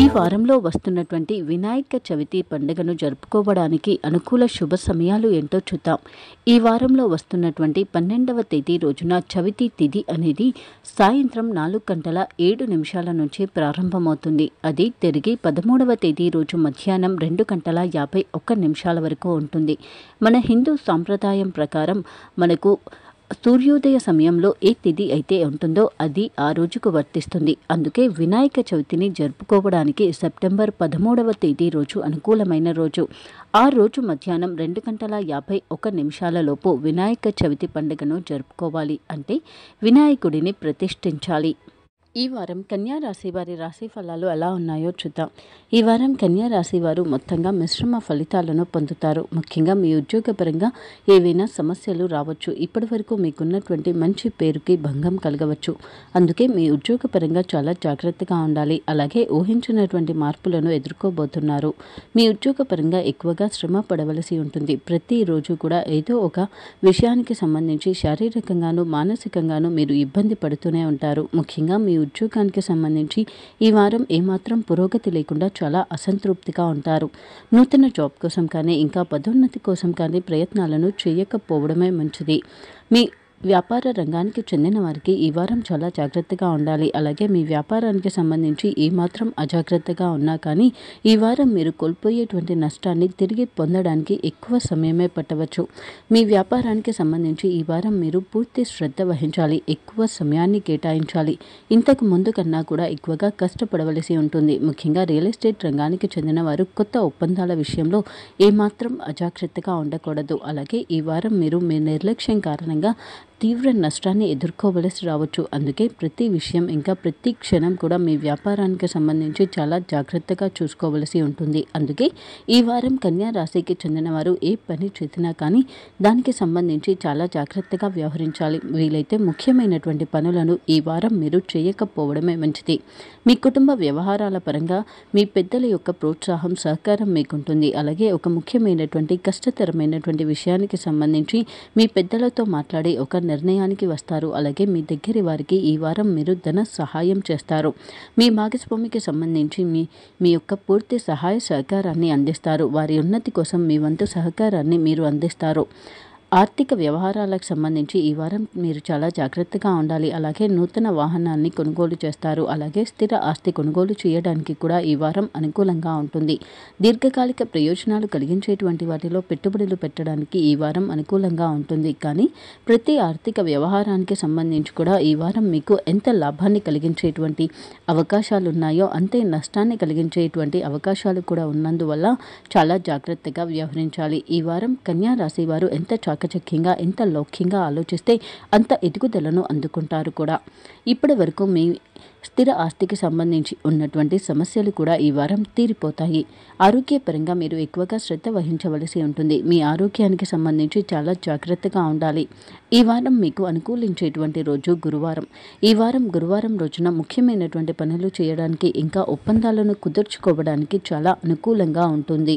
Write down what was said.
ఈ వారంలో వస్తున్నటువంటి వినాయక చవితి పండుగను జరుపుకోవడానికి అనుకూల శుభ సమయాలు ఏంటో చూద్దాం ఈ వారంలో వస్తున్నటువంటి పన్నెండవ తేదీ రోజున చవితి తిథి అనేది సాయంత్రం నాలుగు గంటల ఏడు నిమిషాల నుంచి ప్రారంభమవుతుంది అది తిరిగి పదమూడవ తేదీ రోజు మధ్యాహ్నం రెండు గంటల యాభై ఒక్క నిమిషాల వరకు ఉంటుంది మన హిందూ సాంప్రదాయం ప్రకారం మనకు సూర్యోదయ సమయంలో ఏ తిథి అయితే ఉంటుందో అది ఆ రోజుకు వర్తిస్తుంది అందుకే వినాయక చవితిని జరుపుకోవడానికి సెప్టెంబర్ పదమూడవ తేదీ రోజు అనుకూలమైన రోజు ఆ రోజు మధ్యాహ్నం రెండు గంటల యాభై ఒక నిమిషాలలోపు వినాయక చవితి పండుగను జరుపుకోవాలి అంటే వినాయకుడిని ప్రతిష్ఠించాలి ఈ వారం కన్యా రాశి వారి రాశి ఫలాలు ఎలా ఉన్నాయో చూద్దాం ఈ వారం కన్యా రాశి వారు మొత్తంగా మిశ్రమ ఫలితాలను పొందుతారు ముఖ్యంగా మీ ఉద్యోగపరంగా ఏవైనా సమస్యలు రావచ్చు ఇప్పటి వరకు మీకున్నటువంటి మంచి పేరుకి భంగం కలగవచ్చు అందుకే మీ ఉద్యోగపరంగా చాలా జాగ్రత్తగా ఉండాలి అలాగే ఊహించినటువంటి మార్పులను ఎదుర్కోబోతున్నారు మీ ఉద్యోగపరంగా ఎక్కువగా శ్రమ పడవలసి ఉంటుంది ప్రతిరోజు కూడా ఏదో ఒక విషయానికి సంబంధించి శారీరకంగానూ మానసికంగానూ మీరు ఇబ్బంది పడుతూనే ఉంటారు ముఖ్యంగా మీ ఉద్యోగానికి సంబంధించి ఈ వారం ఏమాత్రం పురోగతి లేకుండా చాలా అసంతృప్తిగా ఉంటారు నూతన జాబ్ కోసం కానీ ఇంకా పదోన్నతి కోసం కానీ ప్రయత్నాలను చేయకపోవడమే మంచిది మీ వ్యాపార రంగానికి చెందిన వారికి ఈ వారం చాలా జాగ్రత్తగా ఉండాలి అలాగే మీ వ్యాపారానికి సంబంధించి ఏమాత్రం అజాగ్రత్తగా ఉన్నా కానీ ఈ వారం మీరు కోల్పోయేటువంటి నష్టాన్ని తిరిగి పొందడానికి ఎక్కువ సమయమే పట్టవచ్చు మీ వ్యాపారానికి సంబంధించి ఈ వారం మీరు పూర్తి శ్రద్ధ వహించాలి ఎక్కువ సమయాన్ని కేటాయించాలి ఇంతకు ముందు కన్నా కూడా ఎక్కువగా కష్టపడవలసి ఉంటుంది ముఖ్యంగా రియల్ ఎస్టేట్ రంగానికి చెందిన వారు కొత్త ఒప్పందాల విషయంలో ఏమాత్రం అజాగ్రత్తగా ఉండకూడదు అలాగే ఈ వారం మీరు మీ నిర్లక్ష్యం కారణంగా తీవ్ర నష్టాన్ని ఎదుర్కోవలసి రావచ్చు అందుకే ప్రతి విషయం ఇంకా ప్రతి క్షణం కూడా మీ వ్యాపారానికి సంబంధించి చాలా జాగ్రత్తగా చూసుకోవలసి ఉంటుంది అందుకే ఈ వారం కన్యా రాశికి చెందిన వారు ఏ పని చేసినా కానీ దానికి సంబంధించి చాలా జాగ్రత్తగా వ్యవహరించాలి వీలైతే ముఖ్యమైనటువంటి పనులను ఈ వారం మీరు చేయకపోవడమే మంచిది మీ కుటుంబ వ్యవహారాల పరంగా మీ పెద్దల యొక్క ప్రోత్సాహం సహకారం మీకుంటుంది అలాగే ఒక ముఖ్యమైనటువంటి కష్టతరమైనటువంటి విషయానికి సంబంధించి మీ పెద్దలతో మాట్లాడి ఒక నిర్ణయానికి వస్తారు అలాగే మీ దగ్గర వారికి ఈ వారం మీరు ధన సహాయం చేస్తారు మీ భాగస్వామికి సంబంధించి మీ మీ యొక్క పూర్తి సహాయ సహకారాన్ని అందిస్తారు వారి ఉన్నతి కోసం మీ వంతు సహకారాన్ని మీరు అందిస్తారు ఆర్థిక వ్యవహారాలకు సంబంధించి ఈ వారం మీరు చాలా జాగ్రత్తగా ఉండాలి అలాగే నూతన వాహనాన్ని కొనుగోలు చేస్తారు అలాగే స్థిర ఆస్తి కొనుగోలు చేయడానికి కూడా ఈ వారం అనుకూలంగా ఉంటుంది దీర్ఘకాలిక ప్రయోజనాలు కలిగించేటువంటి వాటిలో పెట్టుబడులు పెట్టడానికి ఈ వారం అనుకూలంగా ఉంటుంది కానీ ప్రతి ఆర్థిక వ్యవహారానికి సంబంధించి కూడా ఈ వారం మీకు ఎంత లాభాన్ని కలిగించేటువంటి అవకాశాలు ఉన్నాయో అంతే నష్టాన్ని కలిగించేటువంటి అవకాశాలు కూడా ఉన్నందువల్ల చాలా జాగ్రత్తగా వ్యవహరించాలి ఈ వారం కన్యా రాశి వారు ఎంత చాకచక్యంగా ఎంత లౌక్యంగా ఆలోచిస్తే అంత ఎదుగుదలను అందుకుంటారు కూడా ఇప్పటి వరకు మీ స్థిర ఆస్తికి సంబంధించి ఉన్నటువంటి సమస్యలు కూడా ఈ వారం తీరిపోతాయి ఆరోగ్యపరంగా మీరు ఎక్కువగా శ్రద్ధ వహించవలసి ఉంటుంది మీ ఆరోగ్యానికి సంబంధించి చాలా జాగ్రత్తగా ఉండాలి ఈ వారం మీకు అనుకూలించేటువంటి రోజు గురువారం ఈ వారం గురువారం రోజున ముఖ్యమైనటువంటి పనులు చేయడానికి ఇంకా ఒప్పందాలను కుదుర్చుకోవడానికి చాలా అనుకూలంగా ఉంటుంది